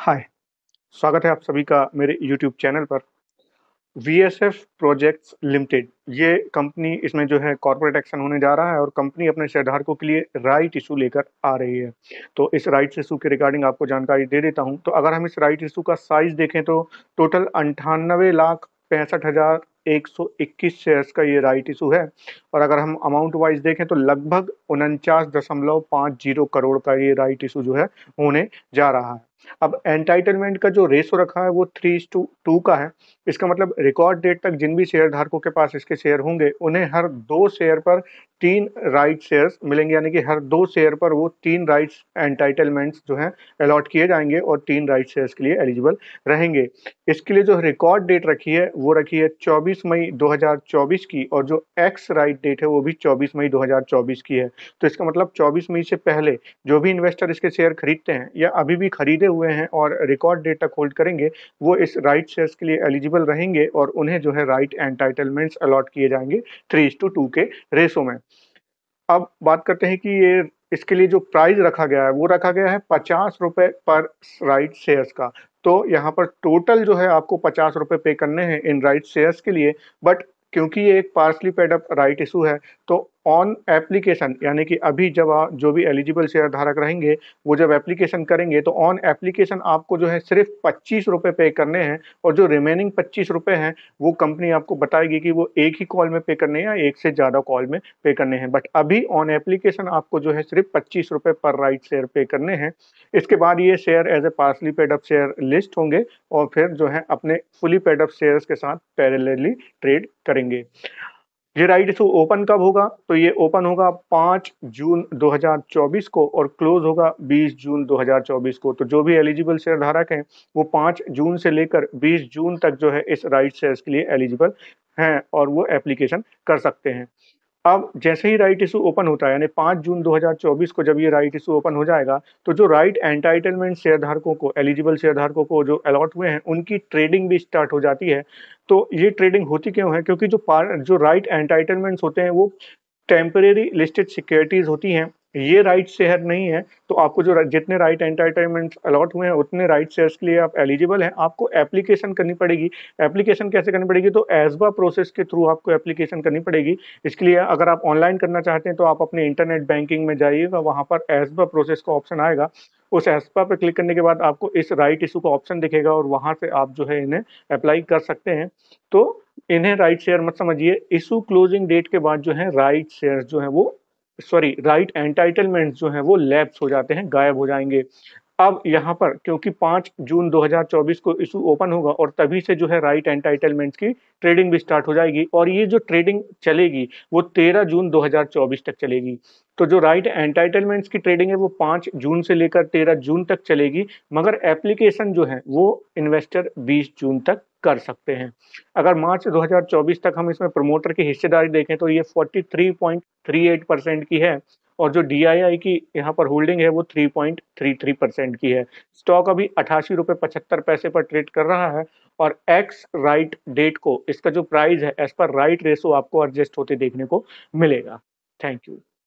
हाय स्वागत है आप सभी का मेरे यूट्यूब चैनल पर V S F projects limited ये कंपनी इसमें जो है कॉरपोरेट एक्शन होने जा रहा है और कंपनी अपने शेयरधारकों के लिए राइट इशू लेकर आ रही है तो इस राइट इशू के रिगार्डिंग आपको जानकारी दे देता हूं तो अगर हम इस राइट इशू का साइज देखें तो टोटल अंठानवे लाख पैंसठ हज़ार एक सौ इक्कीस शेयर्स का ये राइट इशू है और अगर हम अमाउंट वाइज देखें तो लगभग उनचास दशमलव पाँच जीरो करोड़ का ये राइट इशू जो है होने जा रहा है अब एंटाइटलमेंट का जो रेशो रखा है वो थ्री टू टू का है इसका मतलब रिकॉर्ड डेट तक जिन भी शेयर धारकों के पास इसके शेयर होंगे उन्हें हर दो शेयर पर तीन राइट शेयर्स मिलेंगे यानी कि हर दो शेयर पर वो तीन राइट्स एंटाइटलमेंट्स जो हैं अलॉट किए जाएंगे और तीन राइट शेयर्स के लिए एलिजिबल रहेंगे इसके लिए जो रिकॉर्ड डेट रखी है वो रखी है 24 मई 2024 की और जो एक्स राइट डेट है वो भी 24 मई 2024 की है तो इसका मतलब 24 मई से पहले जो भी इन्वेस्टर इसके शेयर खरीदते हैं या अभी भी खरीदे खरीदे हुए हैं और रिकॉर्ड डेट तक होल्ड करेंगे वो इस राइट शेयर्स के लिए एलिजिबल रहेंगे और उन्हें जो है राइट एंटाइटलमेंट्स अलॉट किए जाएंगे three is to two two ratio में अब बात करते हैं कि ये इसके लिए जो प्राइस रखा गया है वो रखा गया है पचास रुपये पर राइट शेयर्स का तो यहाँ पर टोटल जो है आपको पचास रुपये पे करने हैं इन राइट शेयर्स के लिए बट क्योंकि ये एक partly paid up right issue है तो ऑन एप्लीकेशन यानी कि अभी जब आ, जो भी एलिजिबल शेयर धारक रहेंगे वो जब एप्लीकेशन करेंगे तो ऑन एप्लीकेशन आपको जो है सिर्फ पच्चीस रुपये पे करने हैं और जो रिमेनिंग पच्चीस रुपये हैं वो कंपनी आपको बताएगी कि वो एक ही कॉल में पे करने हैं या एक से ज़्यादा कॉल में पे करने हैं बट अभी ऑन एप्लीकेशन आपको जो है सिर्फ पच्चीस रुपये पर राइट शेयर पे करने हैं इसके बाद ये share as a partly paid up share list होंगे और फिर जो है अपने फुली पेडअप शेयर्स के साथ पैरेलली ट्रेड करेंगे ये राइट इशू ओपन कब होगा तो ये ओपन होगा पांच जून 2024 को और क्लोज होगा 20 जून 2024 को तो जो भी एलिजिबल शेयर धारक हैं वो पांच जून से लेकर 20 जून तक जो है इस राइट शेयर्स के लिए एलिजिबल हैं और वो एप्लीकेशन कर सकते हैं अब जैसे ही राइट इशू ओपन होता है यानी पाँच जून 2024 को जब ये राइट इशू ओपन हो जाएगा तो जो राइट एंटाइटलमेंट शेयरधारकों को एलिजिबल शेयरधारकों को जो अलॉट हुए हैं उनकी ट्रेडिंग भी स्टार्ट हो जाती है तो ये ट्रेडिंग होती क्यों है क्योंकि जो पार जो राइट एंटाइटलमेंट्स होते हैं वो टेम्परेरी लिस्टेड सिक्योरिटीज़ होती हैं ये राइट शेयर नहीं है तो आपको जो जितने राइट एंटरटेनमेंट अलॉट हुए हैं उतने राइट शेयर्स के लिए आप एलिजिबल हैं आपको एप्लीकेशन करनी पड़ेगी एप्लीकेशन कैसे करनी पड़ेगी तो एजबा प्रोसेस के थ्रू आपको एप्लीकेशन करनी पड़ेगी इसके लिए अगर आप ऑनलाइन करना चाहते हैं तो आप अपने इंटरनेट बैंकिंग में जाइएगा वहाँ पर एजबा प्रोसेस का ऑप्शन आएगा उस एसपा पर क्लिक करने के बाद आपको इस राइट इशू का ऑप्शन दिखेगा और वहां से आप जो है इन्हें अप्लाई कर सकते हैं तो इन्हें राइट शेयर मत समझिए इशू क्लोजिंग डेट के बाद जो है राइट शेयर जो है वो सॉरी राइट एंटाइटलमेंट जो है वो लैप्स हो जाते हैं गायब हो जाएंगे अब यहाँ पर क्योंकि 5 जून 2024 को इशू ओपन होगा और तभी से जो है राइट एंटाइटलमेंट की ट्रेडिंग भी स्टार्ट हो जाएगी और ये जो ट्रेडिंग चलेगी वो 13 जून 2024 तक चलेगी तो जो राइट एंटाइटलमेंट्स की ट्रेडिंग है वो 5 जून से लेकर 13 जून तक चलेगी मगर एप्लीकेशन जो है वो इन्वेस्टर 20 जून तक कर सकते हैं अगर मार्च 2024 तक हम इसमें प्रमोटर की हिस्सेदारी देखें तो ये 43.38 परसेंट की है और जो डी की यहाँ पर होल्डिंग है वो 3.33 परसेंट की है स्टॉक अभी अठासी रुपये पचहत्तर पैसे पर ट्रेड कर रहा है और एक्स राइट डेट को इसका जो प्राइस है एज पर राइट रेसो आपको एडजस्ट होते देखने को मिलेगा थैंक यू